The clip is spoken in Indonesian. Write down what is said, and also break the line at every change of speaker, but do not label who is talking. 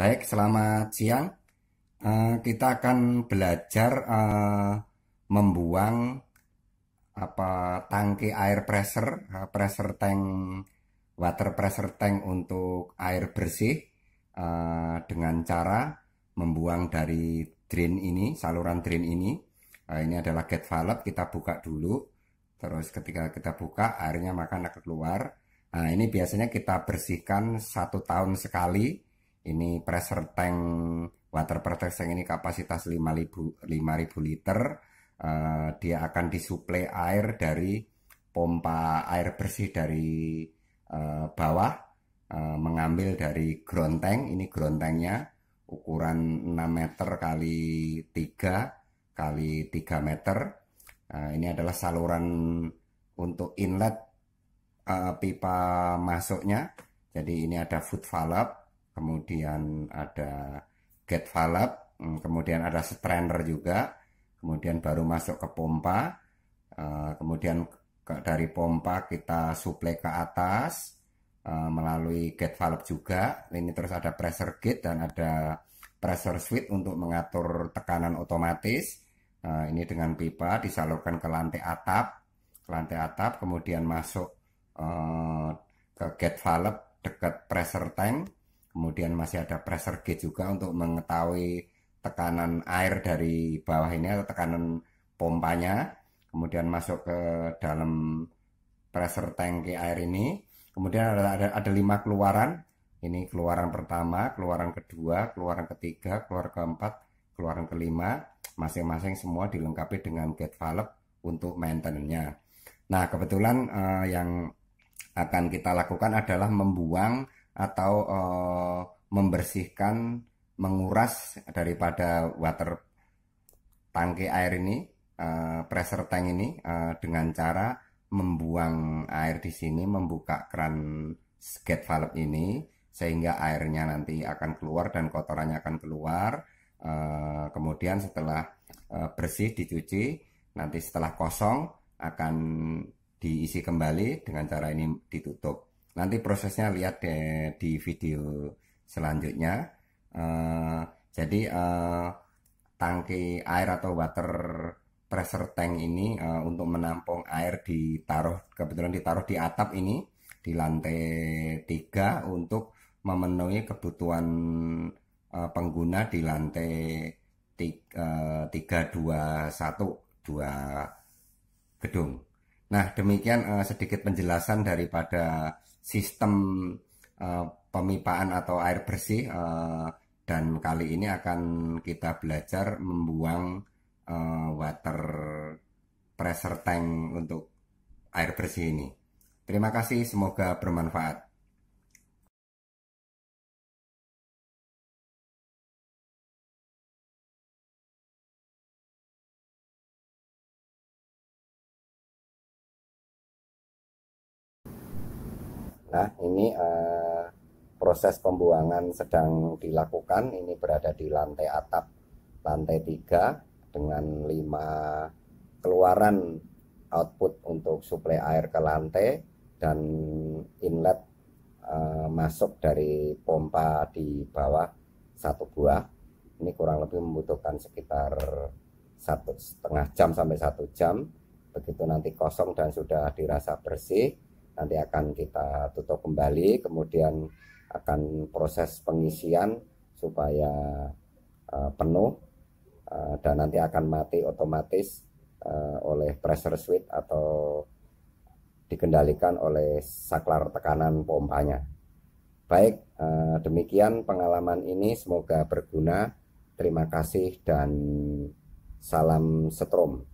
Baik, selamat siang. Eh, kita akan belajar eh, membuang apa tangki air pressure, eh, pressure tank, water pressure tank untuk air bersih dengan cara membuang dari drain ini, saluran drain ini. ini adalah gate valve, kita buka dulu. Terus ketika kita buka, airnya maka akan keluar. Nah, ini biasanya kita bersihkan satu tahun sekali ini pressure tank water pressure tank ini kapasitas 5000 5000 liter. Uh, dia akan disuplai air dari pompa air bersih dari uh, bawah uh, mengambil dari ground tank. Ini ground tanknya ukuran 6 meter kali 3 kali 3 meter. Uh, ini adalah saluran untuk inlet uh, pipa masuknya. Jadi ini ada food valve kemudian ada gate valve, mm, kemudian ada strainer juga, kemudian baru masuk ke pompa, eh, kemudian dari pompa kita suplai ke atas eh, melalui gate valve juga. Ini terus ada pressure gate dan ada pressure switch untuk mengatur tekanan otomatis. Eh, ini dengan pipa disalurkan ke lantai atap, lantai atap kemudian masuk ke gate valve dekat pressure tank Kemudian masih ada pressure gauge juga untuk mengetahui tekanan air dari bawah ini atau tekanan pompanya. Kemudian masuk ke dalam pressure tank air ini. Kemudian ada, ada, ada lima keluaran. Ini keluaran pertama, keluaran kedua, keluaran ketiga, keluaran keempat, keluaran kelima. Masing-masing semua dilengkapi dengan gate valve untuk maintenance-nya. Nah, kebetulan eh, yang akan kita lakukan adalah membuang atau uh, membersihkan menguras daripada water tangki air ini uh, pressure tank ini uh, dengan cara membuang air di sini membuka keran sket valve ini sehingga airnya nanti akan keluar dan kotorannya akan keluar uh, kemudian setelah uh, bersih dicuci nanti setelah kosong akan diisi kembali dengan cara ini ditutup nanti prosesnya lihat deh di video selanjutnya uh, jadi uh, tangki air atau water pressure tank ini uh, untuk menampung air ditaruh kebetulan ditaruh di atap ini di lantai 3 untuk memenuhi kebutuhan uh, pengguna di lantai 3, uh, 3 2 1 2 gedung. Nah, demikian uh, sedikit penjelasan daripada sistem uh, pemipaan atau air bersih uh, dan kali ini akan kita belajar membuang uh, water pressure tank untuk air bersih ini. Terima kasih, semoga bermanfaat. Nah, ini eh, proses pembuangan sedang dilakukan. Ini berada di lantai atap lantai 3 dengan 5 keluaran output untuk suplai air ke lantai dan inlet eh, masuk dari pompa di bawah satu buah. Ini kurang lebih membutuhkan sekitar satu setengah jam sampai satu jam. Begitu nanti kosong dan sudah dirasa bersih, nanti akan kita tutup kembali kemudian akan proses pengisian supaya uh, penuh uh, dan nanti akan mati otomatis uh, oleh pressure switch atau dikendalikan oleh saklar tekanan pompanya. Baik, uh, demikian pengalaman ini semoga berguna. Terima kasih dan salam setrum.